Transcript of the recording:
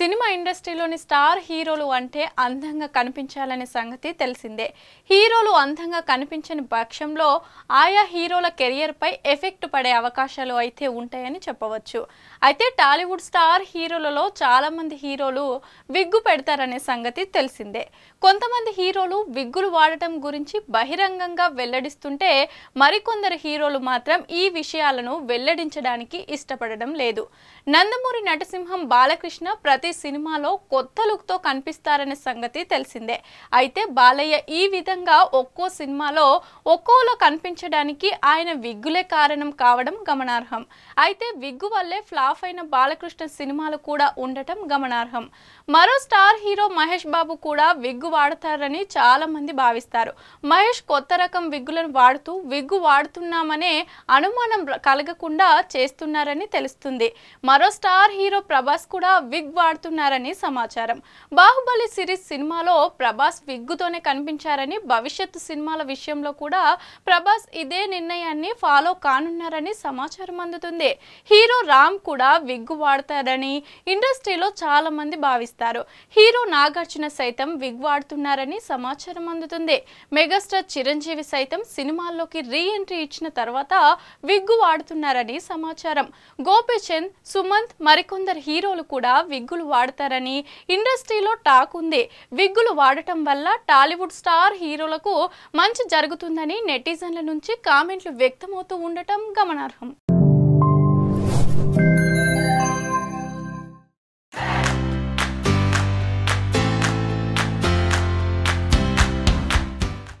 cinema ఇండస్ట్రీలోని star హీరోలు అంటే అందంగా కనిపించాలనే సంగతి తెలిసిందే హీరోలు అందంగా కనిపించని పక్షంలో ఆయా హీరోల కెరియర్పై ఎఫెక్ట్ పడే అవకాశాలు అయితే ఉంటాయని చెప్పవచ్చు అయితే టాలీవుడ్ స్టార్ హీరోలలో చాలామంది హీరోలు విగ్గు పెడతారనే సంగతి తెలిసిందే కొంతమంది హీరోలు విగ్గులు వాడటం గురించి బహిరంగంగా వెల్లడిస్తుంటే మరికొందరు హీరోలు మాత్రం ఈ విషయాలను వెల్లడించడానికి ఇష్టపడడం లేదు నందమూరి నటసింహం బాలకృష్ణ ప్రతి శివశక్తి సినిమాలో కొత్త లుక్తో కనిపిస్తారనే సంగతి తెలిసిందే అయితే బాలయ్య ఈ విధంగా ఒక్కో సినిమాలో ఒక్కోలో కనిపించడానికి ఆయన విగ్గులే కారణం కావడం గమనార్హం అయితే విగ్గు వల్లే ఫ్లాప్ అయిన బాలకృష్ణ సినిమాలు కూడా ఉండటం గమనార్హం మరో స్టార్ హీరో మహేష్ బాబు కూడా విగ్గు వాడతారని చాలా మంది భావిస్తారు మహేష్ కొత్త రకం విగ్గులను వాడుతూ విగ్గు వాడుతున్నామనే అనుమానం కలగకుండా చేస్తున్నారని తెలుస్తుంది మరో స్టార్ హీరో ప్రభాస్ కూడా విగ్ వాడు ఆడుతున్నారని సమాచారం బాహుబలి సిరీస్ సినిమాలో ప్రభాస్ విగ్గుతోనే కనిపించారని భవిష్యత్తు సినిమాల విషయంలో కూడా ప్రభాస్ ఇదే నిర్ణయాన్ని ఫాలో కానున్నారని సమాచారం అందుతుంది హీరో రామ్ కూడా విగ్గు వాడతారని ఇండస్ట్రీలో చాలా మంది భావిస్తారు హీరో నాగార్జున సైతం విగ్ వాడుతున్నారని సమాచారం అందుతుంది మెగాస్టార్ చిరంజీవి సైతం సినిమాల్లోకి రీ ఎంట్రీ ఇచ్చిన తర్వాత విగ్గు వాడుతున్నారని సమాచారం గోపీచంద్ సుమంత్ మరికొందరు హీరోలు కూడా విగ్గులు విగ్గులు వాడతారని ఇండస్ట్రీలో టాక్ ఉంది విగ్గులు వాడటం వల్ల టాలీవుడ్ స్టార్ హీరోలకు మంచి జరుగుతుందని నెటిజన్ల నుంచి కామెంట్లు వ్యక్తమవుతూ ఉండటం గమనార్హం